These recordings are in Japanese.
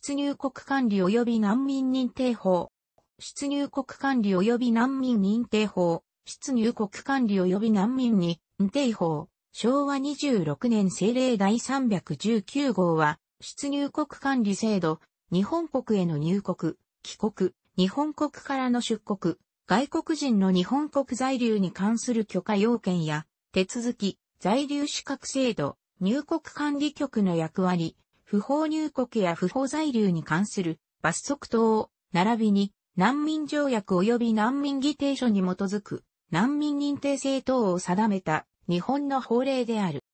出入国管理及び難民認定法、出入国管理及び難民認定法、出入国管理及び難民認定法、昭和26年政令第319号は、出入国管理制度、日本国への入国、帰国、日本国からの出国、外国人の日本国在留に関する許可要件や、手続き、在留資格制度、入国管理局の役割、不法入国や不法在留に関する罰則等、を、並びに難民条約及び難民議定書に基づく難民認定制等を定めた日本の法令である。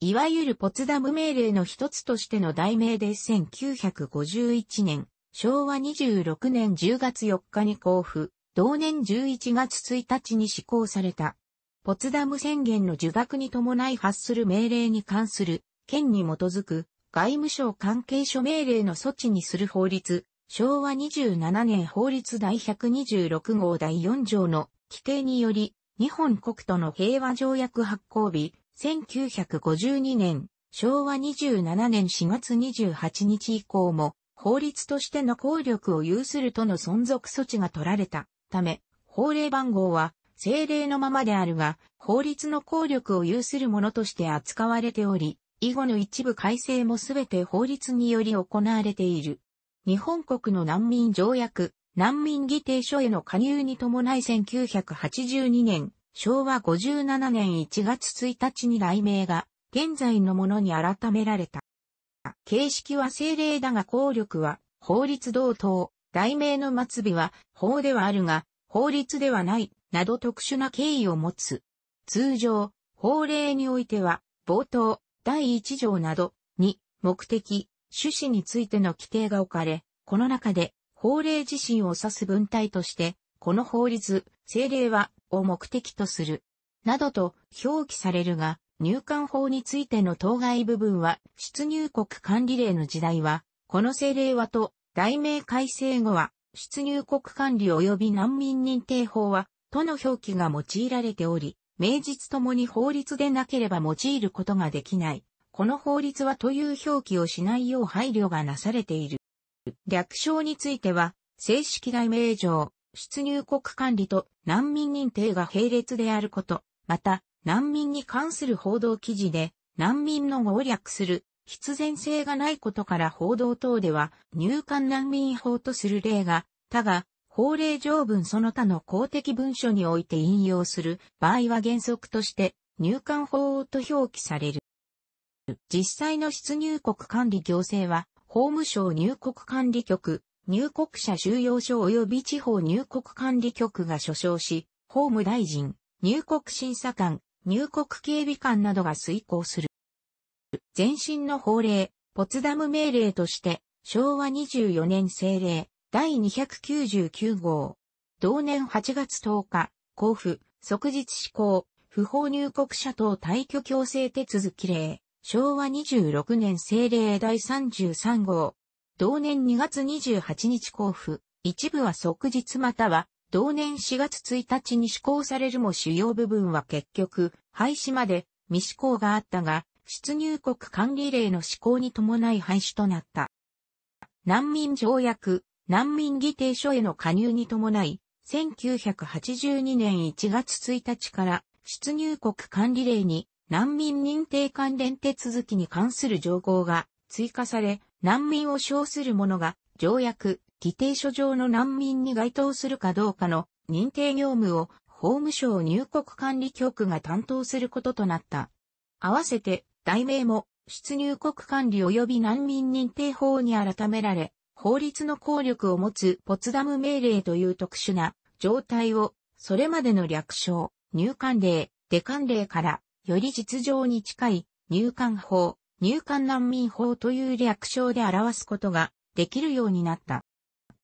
いわゆるポツダム命令の一つとしての題名で1951年、昭和26年10月4日に交付、同年11月1日に施行された。ポツダム宣言の受諾に伴い発する命令に関する、県に基づく外務省関係諸命令の措置にする法律、昭和27年法律第126号第4条の規定により、日本国との平和条約発行日、1952年、昭和27年4月28日以降も、法律としての効力を有するとの存続措置が取られたため、法令番号は政令のままであるが、法律の効力を有するものとして扱われており、以後の一部改正もすべて法律により行われている。日本国の難民条約、難民議定書への加入に伴い1982年、昭和57年1月1日に来名が、現在のものに改められた。形式は政令だが効力は、法律同等、題名の末尾は、法ではあるが、法律ではない、など特殊な経緯を持つ。通常、法令においては、冒頭、第1条などに目的、趣旨についての規定が置かれ、この中で法令自身を指す文体として、この法律、政令は、を目的とする、などと表記されるが、入管法についての当該部分は、出入国管理令の時代は、この政令はと、題名改正後は、出入国管理及び難民認定法は、との表記が用いられており、名実ともに法律でなければ用いることができない。この法律はという表記をしないよう配慮がなされている。略称については、正式代名状、出入国管理と難民認定が並列であること、また、難民に関する報道記事で、難民の語を略する必然性がないことから報道等では入管難民法とする例が、他が法令条文その他の公的文書において引用する場合は原則として入管法と表記される。実際の出入国管理行政は法務省入国管理局、入国者収容所及び地方入国管理局が所掌し、法務大臣、入国審査官、入国警備官などが遂行する。前身の法令、ポツダム命令として、昭和24年政令、第299号。同年8月10日、交付、即日施行、不法入国者等退去強制手続き令、昭和26年政令第33号。同年2月28日交付、一部は即日または、同年4月1日に施行されるも主要部分は結局、廃止まで未施行があったが、出入国管理令の施行に伴い廃止となった。難民条約、難民議定書への加入に伴い、1982年1月1日から出入国管理令に難民認定関連手続きに関する情報が追加され、難民を称する者が条約、議定書上の難民に該当するかどうかの認定業務を法務省入国管理局が担当することとなった。合わせて、題名も出入国管理及び難民認定法に改められ、法律の効力を持つポツダム命令という特殊な状態を、それまでの略称、入管令、出管令から、より実情に近い入管法、入管難民法という略称で表すことができるようになった。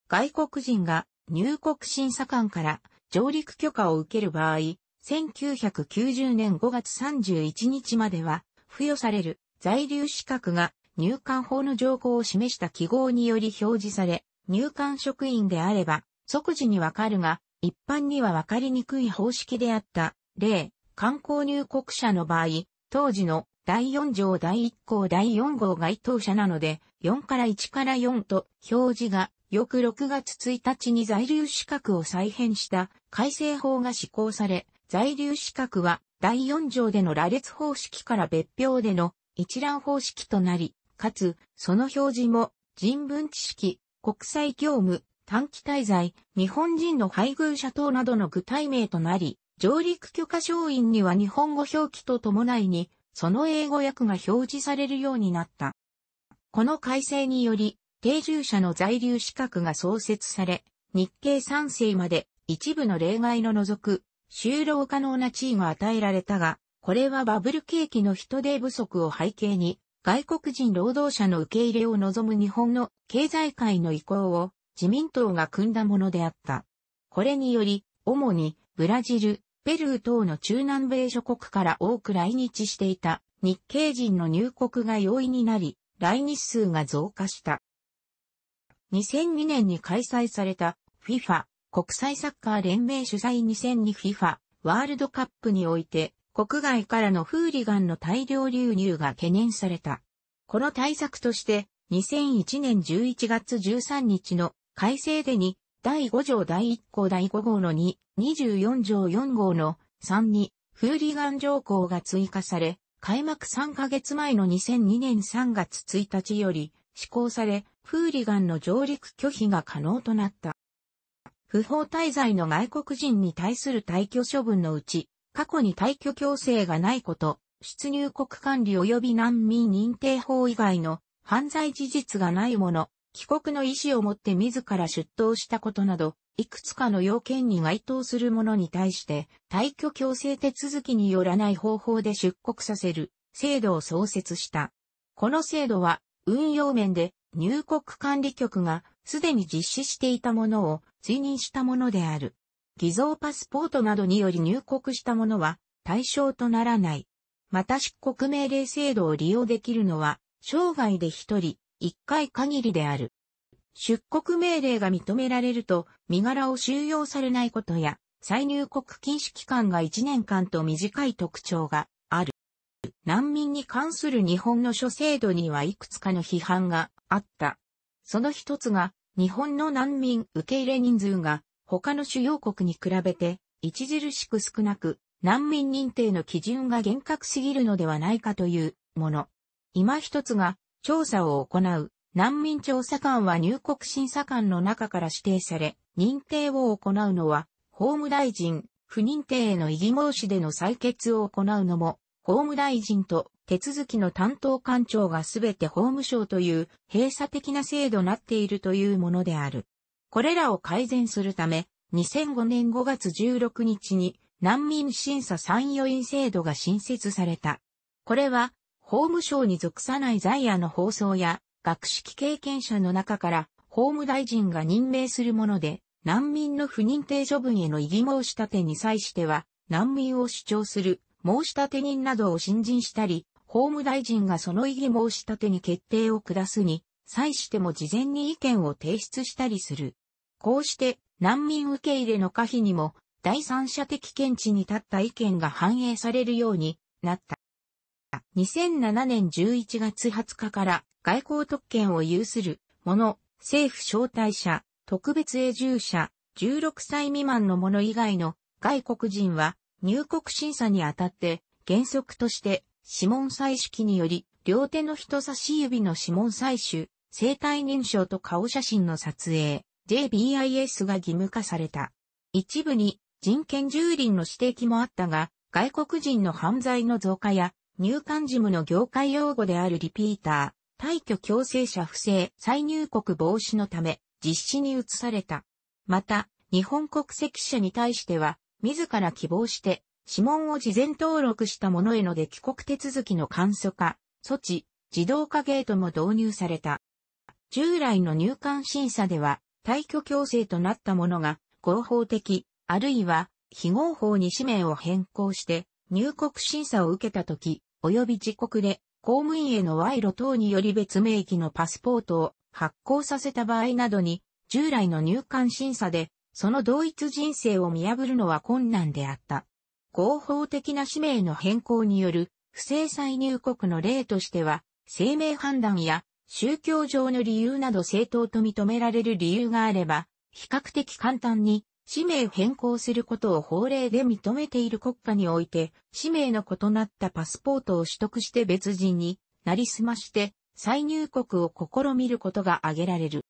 外国人が入国審査官から上陸許可を受ける場合、1990年5月31日までは付与される在留資格が入管法の条項を示した記号により表示され、入管職員であれば、即時にわかるが、一般にはわかりにくい方式であった。例、観光入国者の場合、当時の第4条第1項第4号該当者なので、4から1から4と表示が、翌6月1日に在留資格を再編した改正法が施行され、在留資格は第4条での羅列方式から別表での一覧方式となり、かつ、その表示も、人文知識、国際業務、短期滞在、日本人の配偶者等などの具体名となり、上陸許可証員には日本語表記と伴いに、その英語訳が表示されるようになった。この改正により、定住者の在留資格が創設され、日系3世まで一部の例外の除く、就労可能な地位が与えられたが、これはバブル景気の人手不足を背景に、外国人労働者の受け入れを望む日本の経済界の意向を自民党が組んだものであった。これにより、主にブラジル、ペルー等の中南米諸国から多く来日していた日系人の入国が容易になり、来日数が増加した。2002年に開催された FIFA 国際サッカー連盟主催 2002FIFA ワールドカップにおいて国外からのフーリガンの大量流入が懸念された。この対策として、2001年11月13日の改正でに、第5条第1項第5号の2、24条4号の3に、フーリガン条項が追加され、開幕3ヶ月前の2002年3月1日より施行され、フーリガンの上陸拒否が可能となった。不法滞在の外国人に対する退去処分のうち、過去に退去強制がないこと、出入国管理及び難民認定法以外の犯罪事実がないもの、帰国の意思を持って自ら出頭したことなど、いくつかの要件に該当する者に対して、退去強制手続きによらない方法で出国させる制度を創設した。この制度は、運用面で入国管理局がすでに実施していたものを追認したものである。偽造パスポートなどにより入国したものは対象とならない。また出国命令制度を利用できるのは、生涯で一人、一回限りである。出国命令が認められると、身柄を収容されないことや、再入国禁止期間が1年間と短い特徴がある。難民に関する日本の諸制度にはいくつかの批判があった。その一つが、日本の難民受け入れ人数が他の主要国に比べて、著しく少なく、難民認定の基準が厳格すぎるのではないかというもの。今一つが、調査を行う、難民調査官は入国審査官の中から指定され、認定を行うのは、法務大臣、不認定への異議申し出の採決を行うのも、法務大臣と手続きの担当官庁がすべて法務省という閉鎖的な制度になっているというものである。これらを改善するため、2005年5月16日に難民審査参与員制度が新設された。これは、法務省に属さない在野の放送や、学識経験者の中から、法務大臣が任命するもので、難民の不認定処分への異議申し立てに際しては、難民を主張する申し立て人などを新人したり、法務大臣がその異議申し立てに決定を下すに、際しても事前に意見を提出したりする。こうして難民受け入れの可否にも第三者的見地に立った意見が反映されるようになった。2007年11月20日から外交特権を有する者、政府招待者、特別永住者、16歳未満の者以外の外国人は入国審査にあたって原則として指紋採取機により両手の人差し指の指紋採取、生体認証と顔写真の撮影、JBIS が義務化された。一部に人権蹂躙の指摘もあったが、外国人の犯罪の増加や、入管事務の業界用語であるリピーター、退去強制者不正再入国防止のため、実施に移された。また、日本国籍者に対しては、自ら希望して、指紋を事前登録した者へので帰国手続きの簡素化、措置、自動化ゲートも導入された。従来の入管審査では、退去強制となった者が合法的、あるいは非合法に氏名を変更して入国審査を受けたとき、及び自国で公務員への賄賂等により別名義のパスポートを発行させた場合などに、従来の入管審査で、その同一人生を見破るのは困難であった。合法的な氏名の変更による不正再入国の例としては、生命判断や宗教上の理由など正当と認められる理由があれば、比較的簡単に、氏名変更することを法令で認めている国家において、氏名の異なったパスポートを取得して別人になりすまして、再入国を試みることが挙げられる。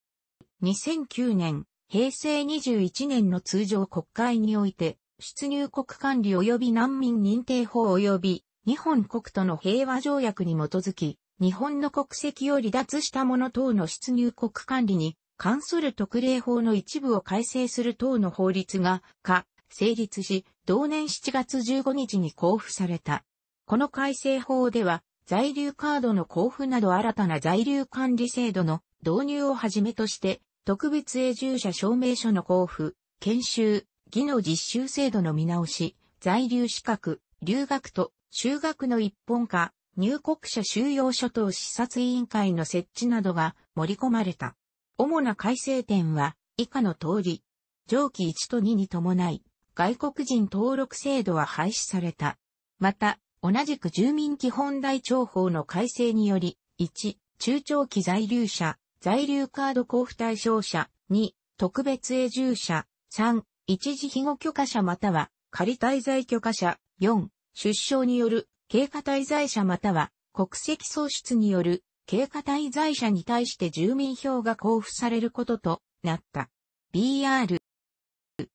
2009年、平成21年の通常国会において、出入国管理及び難民認定法及び日本国との平和条約に基づき、日本の国籍を離脱した者等の出入国管理に関する特例法の一部を改正する等の法律が、か、成立し、同年7月15日に交付された。この改正法では、在留カードの交付など新たな在留管理制度の導入をはじめとして、特別永住者証明書の交付、研修、技能実習制度の見直し、在留資格、留学と修学の一本化、入国者収容所等視察委員会の設置などが盛り込まれた。主な改正点は以下の通り、上記1と2に伴い、外国人登録制度は廃止された。また、同じく住民基本台帳法の改正により、1、中長期在留者、在留カード交付対象者、2、特別永住者、3、一時庇護許可者または仮滞在許可者、4、出生による経過滞在者または国籍喪失による経過滞在者に対して住民票が交付されることとなった。BR。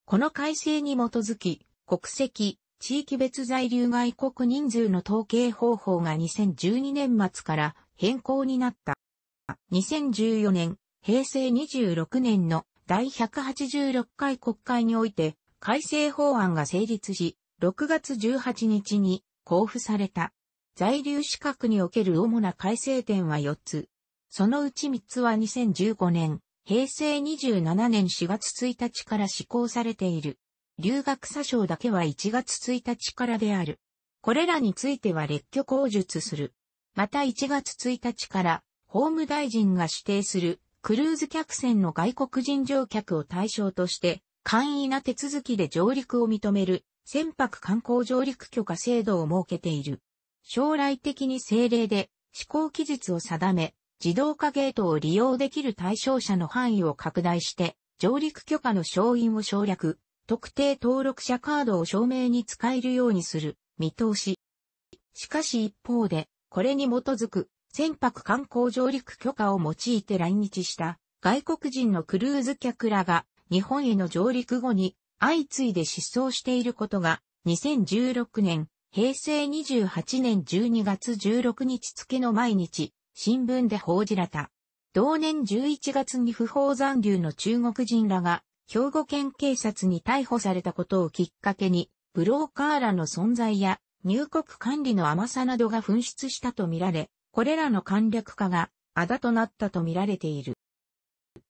この改正に基づき、国籍、地域別在留外国人数の統計方法が2012年末から変更になった。2014年、平成26年の第186回国会において改正法案が成立し、6月18日に交付された。在留資格における主な改正点は4つ。そのうち3つは2015年、平成27年4月1日から施行されている。留学詐称だけは1月1日からである。これらについては列挙口述する。また1月1日から、法務大臣が指定するクルーズ客船の外国人乗客を対象として、簡易な手続きで上陸を認める船舶観光上陸許可制度を設けている。将来的に政令で施行期日を定め、自動化ゲートを利用できる対象者の範囲を拡大して、上陸許可の承認を省略、特定登録者カードを証明に使えるようにする見通し。しかし一方で、これに基づく船舶観光上陸許可を用いて来日した外国人のクルーズ客らが日本への上陸後に相次いで失踪していることが、2016年、平成28年12月16日付の毎日、新聞で報じられた。同年11月に不法残留の中国人らが、兵庫県警察に逮捕されたことをきっかけに、ブローカーらの存在や入国管理の甘さなどが紛失したとみられ、これらの簡略化があだとなったとみられている。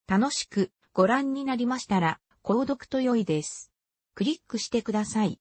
楽しくご覧になりましたら、購読と良いです。クリックしてください。